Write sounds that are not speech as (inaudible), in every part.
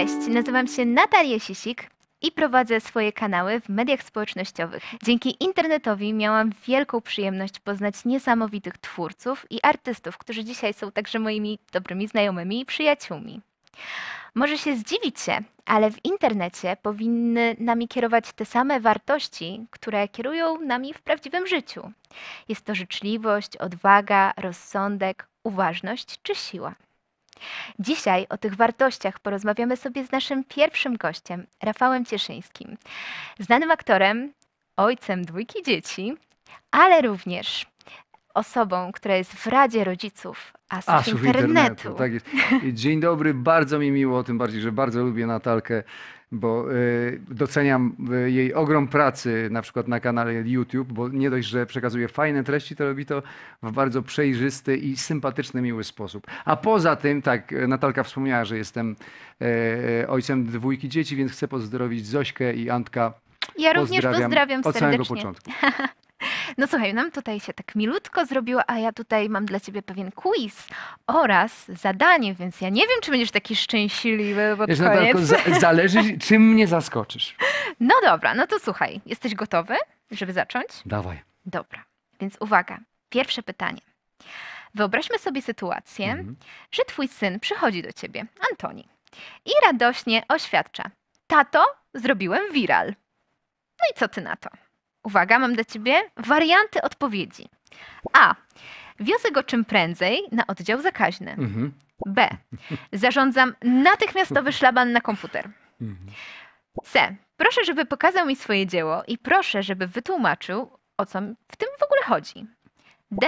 Cześć, nazywam się Natalia Sisik i prowadzę swoje kanały w mediach społecznościowych. Dzięki internetowi miałam wielką przyjemność poznać niesamowitych twórców i artystów, którzy dzisiaj są także moimi dobrymi znajomymi i przyjaciółmi. Może się zdziwicie, ale w internecie powinny nami kierować te same wartości, które kierują nami w prawdziwym życiu. Jest to życzliwość, odwaga, rozsądek, uważność czy siła. Dzisiaj o tych wartościach porozmawiamy sobie z naszym pierwszym gościem, Rafałem Cieszyńskim. Znanym aktorem, ojcem dwójki dzieci, ale również osobą, która jest w Radzie Rodziców Asów, Asów Internetu. internetu tak Dzień dobry, bardzo mi miło, tym bardziej, że bardzo lubię Natalkę bo y, doceniam y, jej ogrom pracy na przykład na kanale YouTube, bo nie dość, że przekazuje fajne treści, to robi to w bardzo przejrzysty i sympatyczny, miły sposób. A poza tym, tak, y, Natalka wspomniała, że jestem ojcem dwójki dzieci, więc chcę pozdrowić Zośkę i Antka. Ja również pozdrawiam, pozdrawiam serdecznie. Od samego początku. (laughs) No słuchaj, nam tutaj się tak milutko zrobiło, a ja tutaj mam dla ciebie pewien quiz oraz zadanie, więc ja nie wiem, czy będziesz taki szczęśliwy pod Wiesz, koniec. Natalko, zależy, (laughs) czym mnie zaskoczysz. No dobra, no to słuchaj, jesteś gotowy, żeby zacząć? Dawaj. Dobra, więc uwaga, pierwsze pytanie. Wyobraźmy sobie sytuację, mhm. że twój syn przychodzi do ciebie, Antoni, i radośnie oświadcza: Tato, zrobiłem viral. No i co ty na to? Uwaga, mam dla ciebie warianty odpowiedzi. A. Wiozę go czym prędzej na oddział zakaźny. Mhm. B. Zarządzam natychmiastowy szlaban na komputer. C. Proszę, żeby pokazał mi swoje dzieło i proszę, żeby wytłumaczył, o co w tym w ogóle chodzi. D.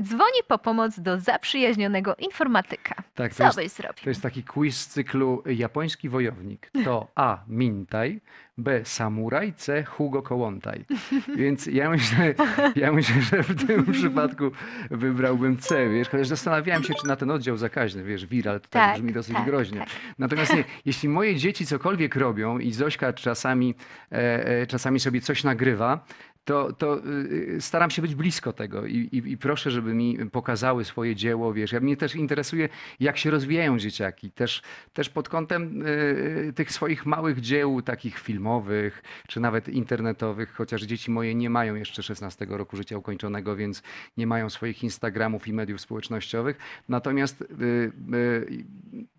Dzwoni po pomoc do zaprzyjaźnionego informatyka. Tak, Co jest, byś zrobił? To jest taki quiz z cyklu Japoński wojownik. To A. Mintaj, B. Samuraj, C. Hugo Kołontaj. (laughs) Więc ja myślę, ja myślę, że w tym (laughs) przypadku wybrałbym C, wiesz, chociaż zastanawiałem się, czy na ten oddział zakaźny, wiesz, viral, to tak, tak brzmi dosyć tak, groźnie. Tak. Natomiast nie, (laughs) jeśli moje dzieci cokolwiek robią i Zośka czasami, e, e czasami sobie coś nagrywa, to, to y, staram się być blisko tego i, i, i, proszę, żeby mi pokazały swoje dzieło. Wiesz, ja mnie też interesuje, jak się rozwijają dzieciaki. Też, też pod kątem y, tych swoich małych dzieł, takich filmowych, czy nawet internetowych, chociaż dzieci moje nie mają jeszcze 16 roku życia ukończonego, więc nie mają swoich Instagramów i mediów społecznościowych. Natomiast y, y,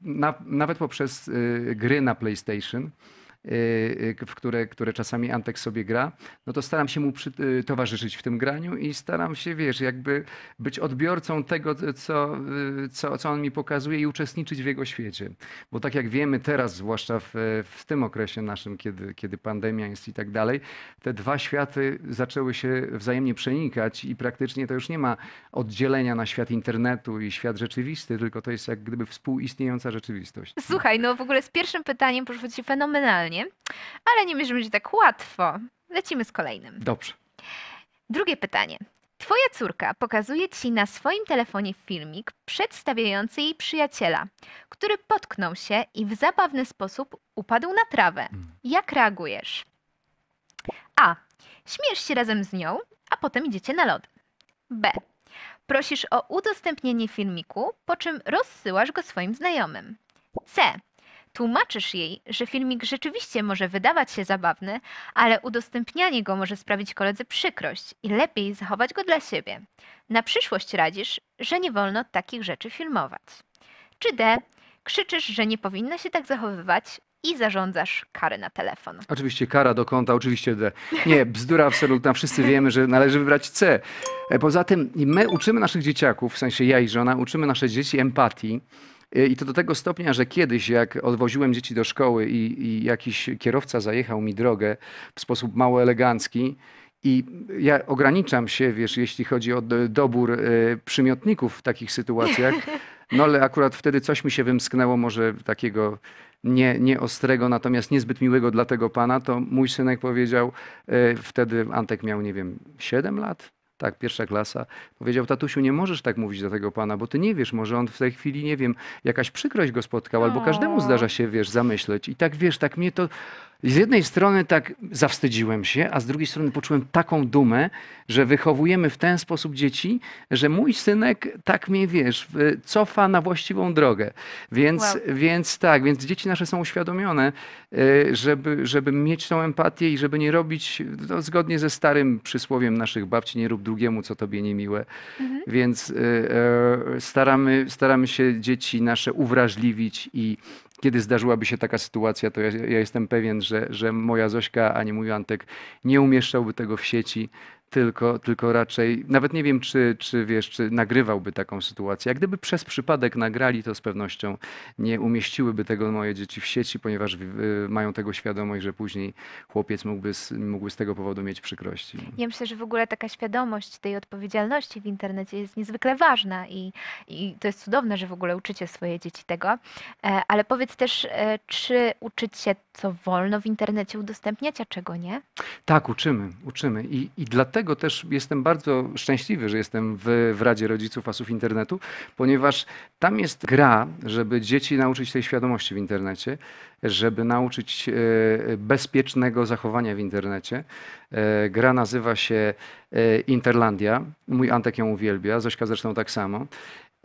na, nawet poprzez y, gry na PlayStation. Y, y, w które, które czasami Antek sobie gra, no to staram się mu przy, y, towarzyszyć w tym graniu i staram się, wiesz, jakby być odbiorcą tego, co, co, co on mi pokazuje i uczestniczyć w jego świecie. Bo tak jak wiemy teraz, zwłaszcza w, w tym okresie naszym, kiedy, kiedy pandemia jest i tak dalej, te dwa światy zaczęły się wzajemnie przenikać i praktycznie to już nie ma oddzielenia na świat internetu i świat rzeczywisty, tylko to jest jak gdyby współistniejąca rzeczywistość. Słuchaj, no w ogóle z pierwszym pytaniem poszło ci fenomenalnie pytanie, ale nie myślę, że będzie tak łatwo. Lecimy z kolejnym. Dobrze. Drugie pytanie. Twoja córka pokazuje ci na swoim telefonie filmik przedstawiający jej przyjaciela, który potknął się i w zabawny sposób upadł na trawę. Mm. Jak reagujesz? A. Śmiesz się razem z nią, a potem idziecie na lody. B. Prosisz o udostępnienie filmiku, po czym rozsyłasz go swoim znajomym. C. Tłumaczysz jej, że filmik rzeczywiście może wydawać się zabawny, ale udostępnianie go może sprawić koledze przykrość i lepiej zachować go dla siebie. Na przyszłość radzisz, że nie wolno takich rzeczy filmować. Czy D. Krzyczysz, że nie powinna się tak zachowywać i zarządzasz karę na telefon. Oczywiście kara do konta, oczywiście D. Nie, bzdura absolutna. Wszyscy wiemy, że należy wybrać C. E, poza tym my uczymy naszych dzieciaków, w sensie ja i żona, uczymy nasze dzieci empatii. E, I to do tego stopnia, że kiedyś, jak odwoziłem dzieci do szkoły i, i jakiś kierowca zajechał mi drogę w sposób mało elegancki, i ja ograniczam się, wiesz, jeśli chodzi o dobór e, przymiotników w takich sytuacjach. (laughs) No ale akurat wtedy coś mi się wymsknęło, może takiego nie, nie ostrego, natomiast niezbyt miłego dla tego pana, to mój synek powiedział, e, wtedy Antek miał, nie wiem, 7 lat, tak, pierwsza klasa, powiedział, tatusiu, nie możesz tak mówić do tego pana, bo ty nie wiesz, może on w tej chwili, nie wiem, jakaś przykrość go spotkał, albo no. każdemu zdarza się, wiesz, zamyśleć. I tak, wiesz, tak mnie to z jednej strony tak zawstydziłem się, a z drugiej strony poczułem taką dumę, że wychowujemy w ten sposób dzieci, że mój synek tak mnie, wiesz, cofa na właściwą drogę. Więc, wow. więc tak, więc dzieci nasze są uświadomione, y, żeby, żeby mieć tą empatię i żeby nie robić, no, zgodnie ze starym przysłowiem naszych babci, nie rób drugiemu, co tobie niemiłe. Mhm. Więc y, y, staramy, staramy się dzieci nasze uwrażliwić i, kiedy zdarzyłaby się taka sytuacja, to ja, ja jestem pewien, że, że moja Zośka ani mój Antek nie umieszczałby tego w sieci, tylko, tylko raczej, nawet nie wiem, czy, czy wiesz, czy nagrywałby taką sytuację. Jak gdyby przez przypadek nagrali, to z pewnością nie umieściłyby tego moje dzieci w sieci, ponieważ y, mają tego świadomość, że później chłopiec mógłby, mógłby z tego powodu mieć przykrości. Ja myślę, że w ogóle taka świadomość tej odpowiedzialności w internecie jest niezwykle ważna i, i to jest cudowne, że w ogóle uczycie swoje dzieci tego. E, ale powiedz też, e, czy uczyć się, co wolno w internecie udostępniać, a czego nie? Tak, uczymy, uczymy. I, i dlatego dlatego też jestem bardzo szczęśliwy, że jestem w, w Radzie Rodziców Asów Internetu, ponieważ tam jest gra, żeby dzieci nauczyć tej świadomości w internecie, żeby nauczyć e, bezpiecznego zachowania w internecie. E, gra nazywa się e, Interlandia. Mój Antek ją uwielbia, Zośka zresztą tak samo.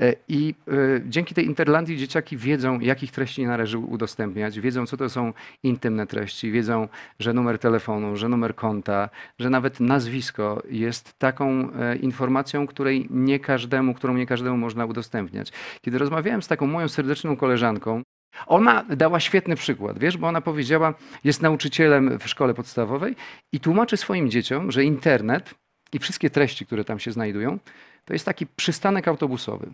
E, I e, dzięki tej Interlandii dzieciaki wiedzą, jakich treści nie należy udostępniać, wiedzą, co to są intymne treści, wiedzą, że numer telefonu, że numer konta, że nawet nazwisko jest taką e, informacją, której nie każdemu, którą nie każdemu można udostępniać. Kiedy rozmawiałem z taką moją serdeczną koleżanką, ona dała świetny przykład, wiesz, bo ona powiedziała, jest nauczycielem w szkole podstawowej i tłumaczy swoim dzieciom, że internet i wszystkie treści, które tam się znajdują, to jest taki przystanek autobusowy.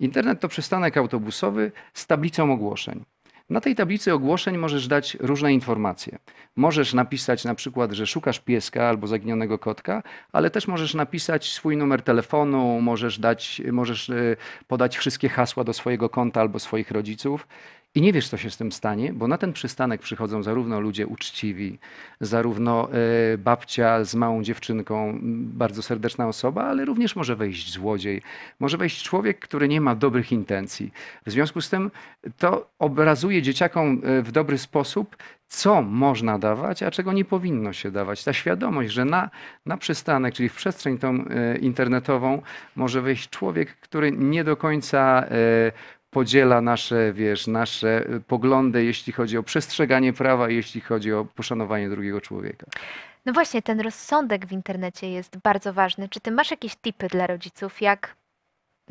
Internet to przystanek autobusowy z tablicą ogłoszeń. Na tej tablicy ogłoszeń możesz dać różne informacje. Możesz napisać na przykład, że szukasz pieska albo zaginionego kotka, ale też możesz napisać swój numer telefonu, możesz, dać, możesz e, podać wszystkie hasła do swojego konta albo swoich rodziców. I nie wiesz, co się z tym stanie, bo na ten przystanek przychodzą zarówno ludzie uczciwi, zarówno e, babcia z małą dziewczynką, bardzo serdeczna osoba, ale również może wejść złodziej, może wejść człowiek, który nie ma dobrych intencji. W związku z tym to obrazuje dzieciakom e, w dobry sposób, co można dawać, a czego nie powinno się dawać. Ta świadomość, że na, na przystanek, czyli w przestrzeń tą e, internetową, może wejść człowiek, który nie do końca podziela nasze, wiesz, nasze y, poglądy, jeśli chodzi o przestrzeganie prawa, jeśli chodzi o poszanowanie drugiego człowieka. No właśnie, ten rozsądek w internecie jest bardzo ważny. Czy ty masz jakieś tipy dla rodziców, jak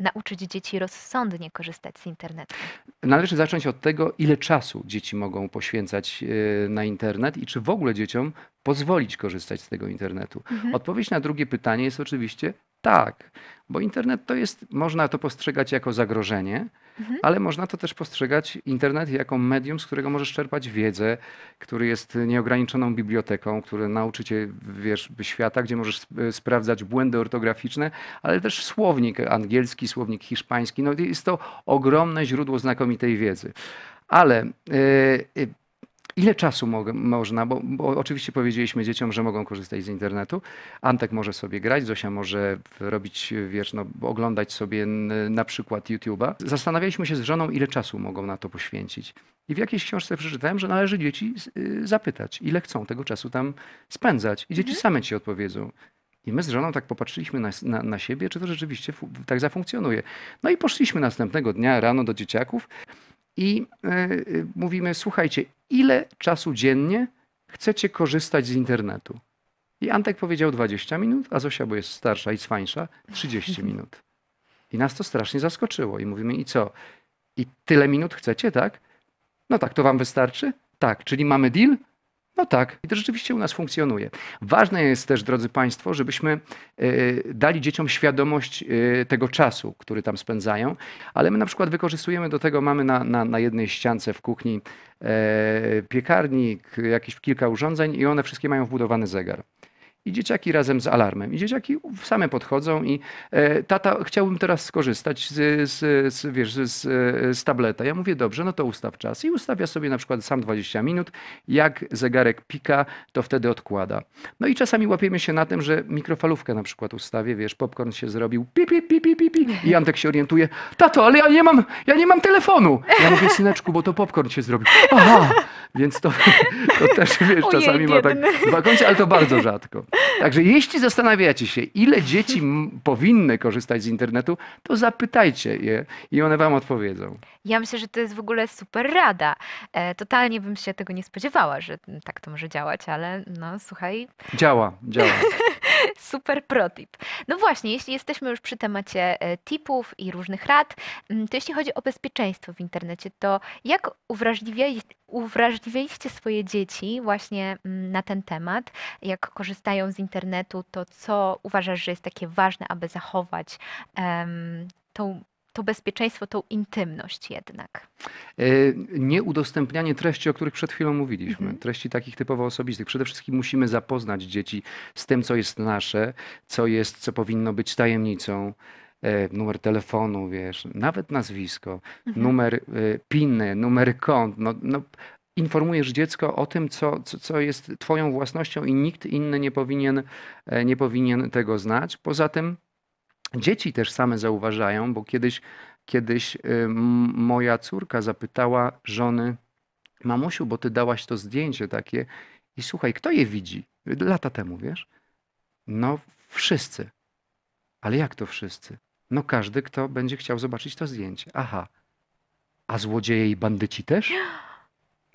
nauczyć dzieci rozsądnie korzystać z internetu? Należy zacząć od tego, ile czasu dzieci mogą poświęcać y, na internet i czy w ogóle dzieciom pozwolić korzystać z tego internetu. Mhm. Odpowiedź na drugie pytanie jest oczywiście tak, bo internet to jest, można to postrzegać jako zagrożenie, mhm. ale można to też postrzegać internet jako medium, z którego możesz czerpać wiedzę, który jest nieograniczoną biblioteką, który nauczy cię wiesz, świata, gdzie możesz sp sprawdzać błędy ortograficzne, ale też słownik angielski, słownik hiszpański. No jest to ogromne źródło znakomitej wiedzy. Ale yy, Ile czasu można, bo, bo, oczywiście powiedzieliśmy dzieciom, że mogą korzystać z internetu. Antek może sobie grać, Zosia może robić, wiesz, no, oglądać sobie na przykład YouTube'a. Zastanawialiśmy się z żoną, ile czasu mogą na to poświęcić. I w jakiejś książce przeczytałem, że należy dzieci y, zapytać, ile chcą tego czasu tam spędzać. I dzieci mhm. same ci odpowiedzą. I my z żoną tak popatrzyliśmy na, na, na siebie, czy to rzeczywiście tak zafunkcjonuje. No i poszliśmy następnego dnia rano do dzieciaków i y, y, mówimy: Słuchajcie, ile czasu dziennie chcecie korzystać z internetu? I Antek powiedział 20 minut, a Zosia, bo jest starsza i cwańsza, 30 (laughs) minut. I nas to strasznie zaskoczyło. I mówimy, i co? I tyle minut chcecie, tak? No tak, to wam wystarczy? Tak, czyli mamy deal? No tak, i to rzeczywiście u nas funkcjonuje. Ważne jest też, drodzy Państwo, żebyśmy e, dali dzieciom świadomość e, tego czasu, który tam spędzają, ale my na przykład wykorzystujemy do tego, mamy na, na, na jednej ściance w kuchni e, piekarnik, jakieś kilka urządzeń i one wszystkie mają wbudowany zegar i dzieciaki razem z alarmem. I dzieciaki same podchodzą i e, tata, chciałbym teraz skorzystać z, z, z wiesz, z, z tableta. Ja mówię, dobrze, no to ustaw czas. I ustawia sobie na przykład sam 20 minut. Jak zegarek pika, to wtedy odkłada. No i czasami łapiemy się na tym, że mikrofalówkę na przykład ustawię, wiesz, popcorn się zrobił, pi pi pi pi pi pi I Antek się orientuje, tato, ale ja nie mam, ja nie mam telefonu. Ja mówię, syneczku, bo to popcorn się zrobił. Aha! Więc to, (laughs) to też, wiesz, czasami Ojej, ma tak dwa końce, ale to bardzo rzadko. Także jeśli zastanawiacie się, ile dzieci powinny korzystać z internetu, to zapytajcie je i one wam odpowiedzą. Ja myślę, że to jest w ogóle super rada. E, totalnie bym się tego nie spodziewała, że tak to może działać, ale no słuchaj. Działa, działa. (laughs) (laughs) Super protip. No właśnie, jeśli jesteśmy już przy temacie e, tipów i różnych rad, mm, to jeśli chodzi o bezpieczeństwo w internecie, to jak uwrażliwialiście swoje dzieci właśnie mm, na ten temat? Jak korzystają z internetu, to co uważasz, że jest takie ważne, aby zachować um, tą to bezpieczeństwo, tą intymność jednak. E, nie udostępnianie treści, o których przed chwilą mówiliśmy, mhm. treści takich typowo osobistych. Przede wszystkim musimy zapoznać dzieci z tym, co jest nasze, co jest, co powinno być tajemnicą e, numer telefonu, wiesz, nawet nazwisko, mhm. numer y, piny, numer kont. No, no, informujesz dziecko o tym, co, co, co jest twoją własnością i nikt inny nie powinien, nie powinien tego znać. Poza tym Dzieci też same zauważają, bo kiedyś, kiedyś y, moja córka zapytała żony, mamusiu, bo ty dałaś to zdjęcie takie i słuchaj, kto je widzi? Lata temu, wiesz? No wszyscy. Ale jak to wszyscy? No każdy, kto będzie chciał zobaczyć to zdjęcie. Aha. A złodzieje i bandyci też? (gasps)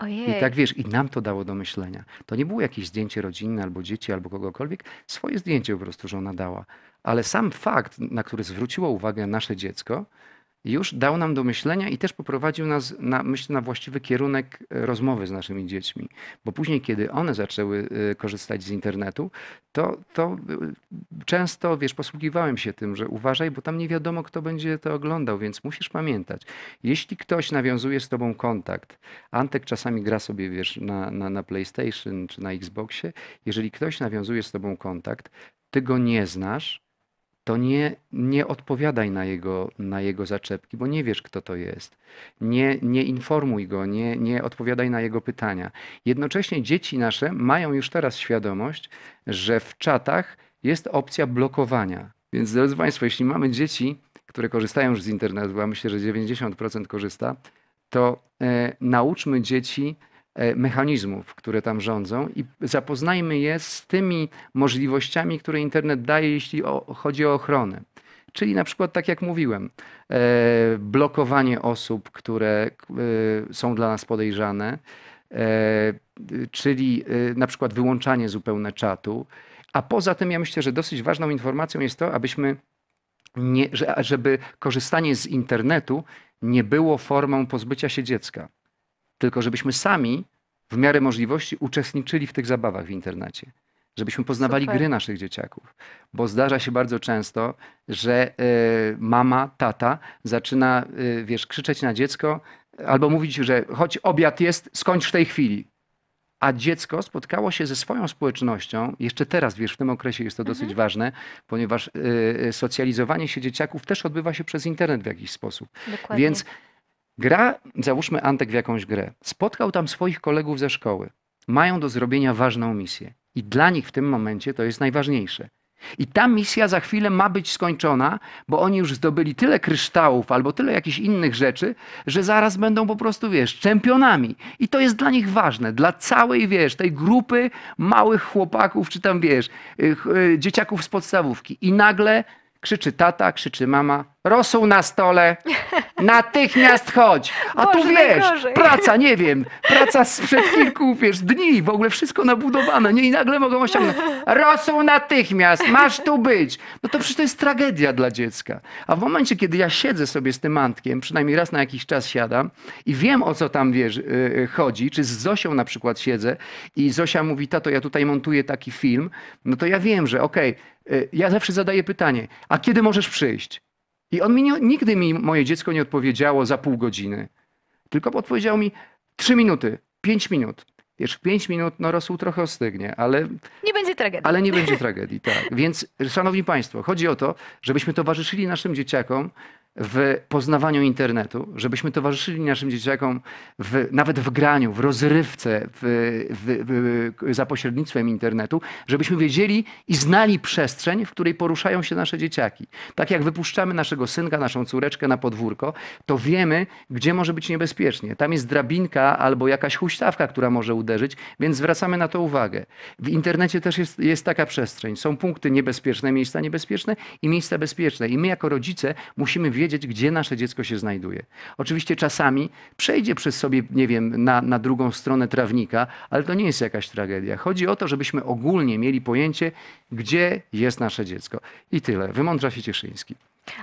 Ojej. I tak wiesz, i nam to dało do myślenia. To nie było jakieś zdjęcie rodzinne albo dzieci, albo kogokolwiek. Swoje zdjęcie po prostu żona dała. Ale sam fakt, na który zwróciło uwagę nasze dziecko, już dał nam do myślenia i też poprowadził nas, na, myślę, na właściwy kierunek e, rozmowy z naszymi dziećmi. Bo później, kiedy one zaczęły e, korzystać z internetu, to, to e, często, wiesz, posługiwałem się tym, że uważaj, bo tam nie wiadomo, kto będzie to oglądał, więc musisz pamiętać. Jeśli ktoś nawiązuje z tobą kontakt, Antek czasami gra sobie, wiesz, na, na, na PlayStation czy na Xboxie, jeżeli ktoś nawiązuje z tobą kontakt, ty go nie znasz, to nie, nie odpowiadaj na jego, na jego zaczepki, bo nie wiesz, kto to jest. Nie, nie informuj go, nie, nie odpowiadaj na jego pytania. Jednocześnie dzieci nasze mają już teraz świadomość, że w czatach jest opcja blokowania. Więc drodzy Państwo, jeśli mamy dzieci, które korzystają już z internetu, a myślę, że 90% korzysta, to e, nauczmy dzieci E, mechanizmów, które tam rządzą i zapoznajmy je z tymi możliwościami, które internet daje, jeśli chodzi o ochronę. Czyli na przykład, tak jak mówiłem, e, blokowanie osób, które e, są dla nas podejrzane, czyli na przykład wyłączanie zupełne czatu. A poza tym ja myślę, że dosyć ważną informacją jest to, abyśmy nie, żeby korzystanie z internetu nie było formą pozbycia się dziecka tylko żebyśmy sami w miarę możliwości uczestniczyli w tych zabawach w internecie. Żebyśmy poznawali Super. gry naszych dzieciaków. Bo zdarza się bardzo często, że y, mama, tata zaczyna, y, wiesz, krzyczeć na dziecko albo mówić, że choć obiad jest, skończ w tej chwili. A dziecko spotkało się ze swoją społecznością, jeszcze teraz, wiesz, w tym okresie jest to dosyć mhm. ważne, ponieważ y, socjalizowanie się dzieciaków też odbywa się przez internet w jakiś sposób. Dokładnie. Więc Gra, załóżmy Antek w jakąś grę. Spotkał tam swoich kolegów ze szkoły. Mają do zrobienia ważną misję. I dla nich w tym momencie to jest najważniejsze. I ta misja za chwilę ma być skończona, bo oni już zdobyli tyle kryształów albo tyle jakichś innych rzeczy, że zaraz będą po prostu, wiesz, czempionami. I to jest dla nich ważne, dla całej, wiesz, tej grupy małych chłopaków, czy tam, wiesz, y, y, dzieciaków z podstawówki. I nagle krzyczy tata, krzyczy mama, rosół na stole, (laughs) natychmiast chodź. A Boże, tu wiesz, najgorzej. praca, nie wiem, praca sprzed kilku wiesz, dni, w ogóle wszystko nabudowane, nie? I nagle mogą osiągnąć. Rosół natychmiast, masz tu być. No to przecież to jest tragedia dla dziecka. A w momencie, kiedy ja siedzę sobie z tym mantkiem, przynajmniej raz na jakiś czas siadam i wiem, o co tam wiesz, y, y, chodzi, czy z Zosią na przykład siedzę i Zosia mówi, tato, ja tutaj montuję taki film, no to ja wiem, że okej, okay, ja zawsze zadaję pytanie, a kiedy możesz przyjść? I on mi nie, nigdy mi moje dziecko nie odpowiedziało za pół godziny, tylko odpowiedział mi trzy minuty, pięć minut. Wiesz, pięć minut, no rosół trochę ostygnie, ale będzie tragedii. Ale nie będzie tragedii, tak. Więc, szanowni państwo, chodzi o to, żebyśmy towarzyszyli naszym dzieciakom w poznawaniu internetu, żebyśmy towarzyszyli naszym dzieciakom w, nawet w graniu, w rozrywce w, w, w, za pośrednictwem internetu, żebyśmy wiedzieli i znali przestrzeń, w której poruszają się nasze dzieciaki. Tak jak wypuszczamy naszego synka, naszą córeczkę na podwórko, to wiemy, gdzie może być niebezpiecznie. Tam jest drabinka albo jakaś huśtawka, która może uderzyć, więc zwracamy na to uwagę. W internecie też też jest, jest taka przestrzeń. Są punkty niebezpieczne, miejsca niebezpieczne i miejsca bezpieczne. I my jako rodzice musimy wiedzieć, gdzie nasze dziecko się znajduje. Oczywiście czasami przejdzie przez sobie, nie wiem, na, na drugą stronę trawnika, ale to nie jest jakaś tragedia. Chodzi o to, żebyśmy ogólnie mieli pojęcie, gdzie jest nasze dziecko. I tyle. Wymądra się Cieszyński.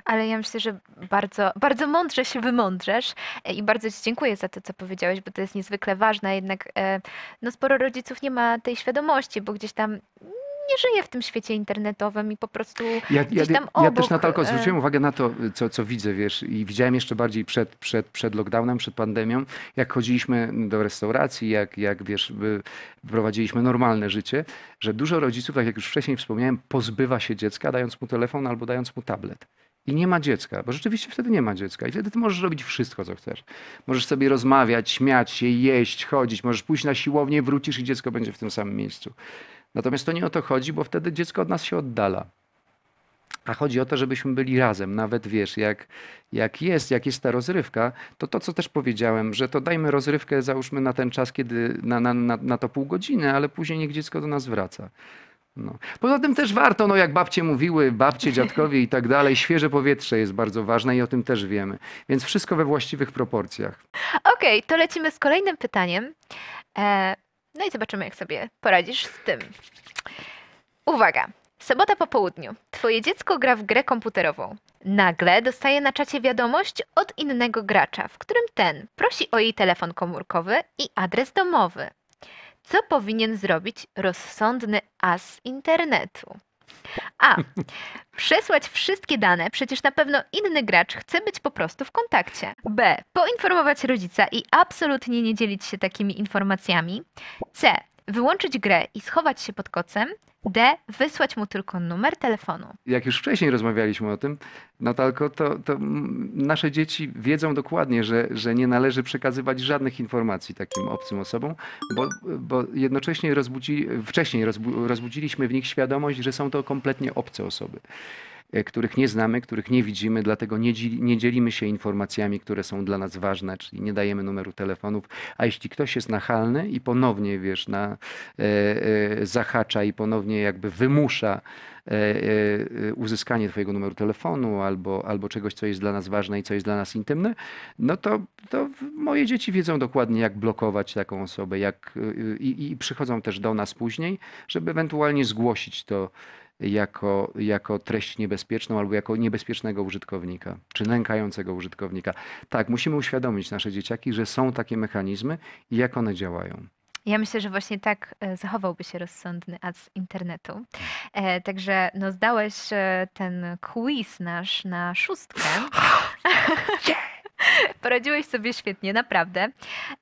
Ale ja myślę, że bardzo, bardzo mądrze się wymądrzesz e, i bardzo Ci dziękuję za to, co powiedziałeś, bo to jest niezwykle ważne. Jednak e, no, sporo rodziców nie ma tej świadomości, bo gdzieś tam nie żyje w tym świecie internetowym i po prostu ja, ja, tam obok... Ja też Natalko e, zwróciłem uwagę na to, co, co widzę, wiesz, i widziałem jeszcze bardziej przed, przed, przed lockdownem, przed pandemią, jak chodziliśmy do restauracji, jak, jak wiesz, prowadziliśmy normalne życie, że dużo rodziców, tak jak już wcześniej wspomniałem, pozbywa się dziecka, dając mu telefon albo dając mu tablet i nie ma dziecka, bo rzeczywiście wtedy nie ma dziecka i wtedy ty możesz robić wszystko, co chcesz. Możesz sobie rozmawiać, śmiać się, jeść, chodzić, możesz pójść na siłownię, wrócisz i dziecko będzie w tym samym miejscu. Natomiast to nie o to chodzi, bo wtedy dziecko od nas się oddala. A chodzi o to, żebyśmy byli razem, nawet wiesz, jak, jak jest, jak jest ta rozrywka, to to, co też powiedziałem, że to dajmy rozrywkę, załóżmy na ten czas, kiedy na, na, na, na to pół godziny, ale później niech dziecko do nas wraca. No. Poza tym też warto, no jak babcie mówiły, babcie, dziadkowie i tak dalej, świeże powietrze jest bardzo ważne i o tym też wiemy. Więc wszystko we właściwych proporcjach. Okej, okay, to lecimy z kolejnym pytaniem. E, no i zobaczymy, jak sobie poradzisz z tym. Uwaga, sobota po południu. Twoje dziecko gra w grę komputerową. Nagle dostaje na czacie wiadomość od innego gracza, w którym ten prosi o jej telefon komórkowy i adres domowy. Co powinien zrobić rozsądny as internetu? A. Przesłać wszystkie dane, przecież na pewno inny gracz chce być po prostu w kontakcie. B. Poinformować rodzica i absolutnie nie dzielić się takimi informacjami. C. Wyłączyć grę i schować się pod kocem. D. Wysłać mu tylko numer telefonu. Jak już wcześniej rozmawialiśmy o tym, Natalko, to, to nasze dzieci wiedzą dokładnie, że, że nie należy przekazywać żadnych informacji takim obcym osobom, bo, bo jednocześnie rozbudzi, wcześniej rozbu, rozbudziliśmy w nich świadomość, że są to kompletnie obce osoby. E, których nie znamy, których nie widzimy, dlatego nie, nie dzielimy się informacjami, które są dla nas ważne, czyli nie dajemy numeru telefonów. A jeśli ktoś jest nachalny i ponownie, wiesz, na, e, e, zahacza i ponownie jakby wymusza e, e uzyskanie Twojego numeru telefonu albo, albo czegoś, co jest dla nas ważne i co jest dla nas intymne, no to, to moje dzieci wiedzą dokładnie, jak blokować taką osobę, jak, e, i, i przychodzą też do nas później, żeby ewentualnie zgłosić to jako, jako treść niebezpieczną albo jako niebezpiecznego użytkownika, czy nękającego użytkownika. Tak, musimy uświadomić nasze dzieciaki, że są takie mechanizmy i jak one działają. Ja myślę, że właśnie tak e, zachowałby się rozsądny ad internetu. E, także no, zdałeś e, ten quiz nasz na szóstkę. (laughs) (laughs) Poradziłeś sobie świetnie, naprawdę.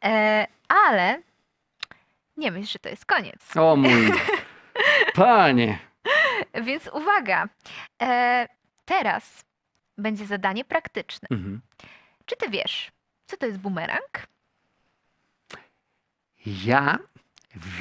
E, ale nie myśl, że to jest koniec. O mój (laughs) panie! (laughs) Więc uwaga. E, teraz będzie zadanie praktyczne. Mhm. Czy ty wiesz, co to jest bumerang? Ja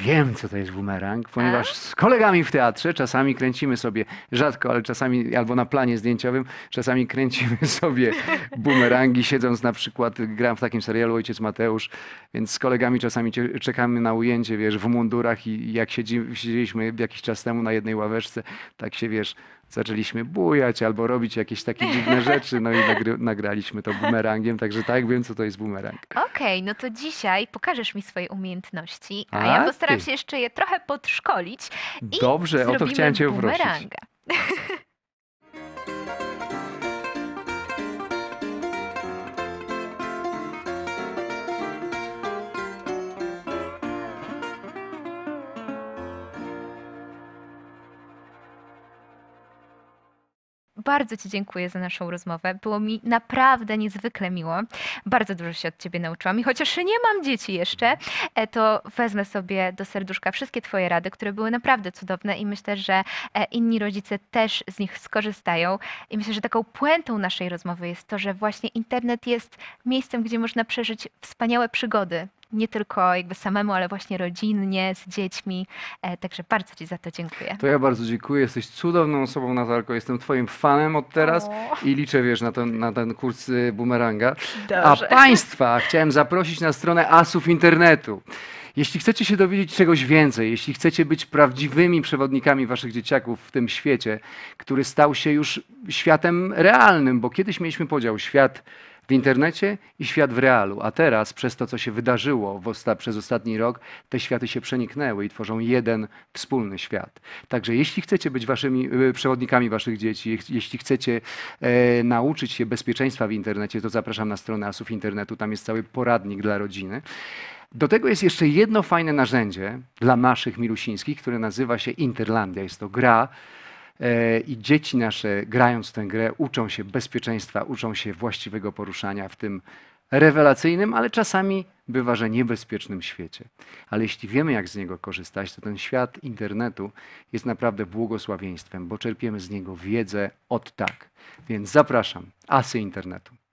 Wiem, co to jest bumerang, ponieważ z kolegami w teatrze czasami kręcimy sobie, rzadko, ale czasami, albo na planie zdjęciowym, czasami kręcimy (laughs) sobie bumerangi, siedząc na przykład, gram w takim serialu Ojciec Mateusz, więc z kolegami czasami czekamy na ujęcie, wiesz, w mundurach i jak siedzieliśmy jakiś czas temu na jednej ławeczce, tak się, wiesz, zaczęliśmy bujać albo robić jakieś takie dziwne rzeczy, no i nagry- nagraliśmy to bumerangiem, także tak wiem, co to jest bumerang. Okej, no to dzisiaj pokażesz mi swoje umiejętności, a, A, ja postaram ty. się jeszcze je trochę podszkolić i Dobrze, o to chciałem cię prosić. bumeranga. (laughs) bardzo Ci dziękuję za naszą rozmowę. Było mi naprawdę niezwykle miło. Bardzo dużo się od Ciebie nauczyłam i chociaż nie mam dzieci jeszcze, e, to wezmę sobie do serduszka wszystkie Twoje rady, które były naprawdę cudowne i myślę, że e, inni rodzice też z nich skorzystają. I myślę, że taką puentą naszej rozmowy jest to, że właśnie internet jest miejscem, gdzie można przeżyć wspaniałe przygody, nie tylko jakby samemu, ale właśnie rodzinnie, z dziećmi. E, także bardzo Ci za to dziękuję. To ja bardzo dziękuję. Jesteś cudowną osobą, Natalko. Jestem Twoim fanem od teraz o. i liczę, wiesz, na ten, na ten kurs y, bumeranga. Dobrze. A Państwa chciałem zaprosić na stronę Asów Internetu. Jeśli chcecie się dowiedzieć czegoś więcej, jeśli chcecie być prawdziwymi przewodnikami waszych dzieciaków w tym świecie, który stał się już światem realnym, bo kiedyś mieliśmy podział świat w internecie i świat w realu. A teraz przez to, co się wydarzyło osta przez ostatni rok, te światy się przeniknęły i tworzą jeden wspólny świat. Także jeśli chcecie być waszymi e, przewodnikami waszych dzieci, jeśli chcecie e, nauczyć się bezpieczeństwa w internecie, to zapraszam na stronę Asów Internetu. Tam jest cały poradnik dla rodziny. Do tego jest jeszcze jedno fajne narzędzie dla naszych milusińskich, które nazywa się Interlandia. Jest to gra, E, I dzieci nasze, grając tę grę, uczą się bezpieczeństwa, uczą się właściwego poruszania w tym rewelacyjnym, ale czasami bywa, że niebezpiecznym świecie. Ale jeśli wiemy, jak z niego korzystać, to ten świat internetu jest naprawdę błogosławieństwem, bo czerpiemy z niego wiedzę od tak. Więc zapraszam, asy internetu.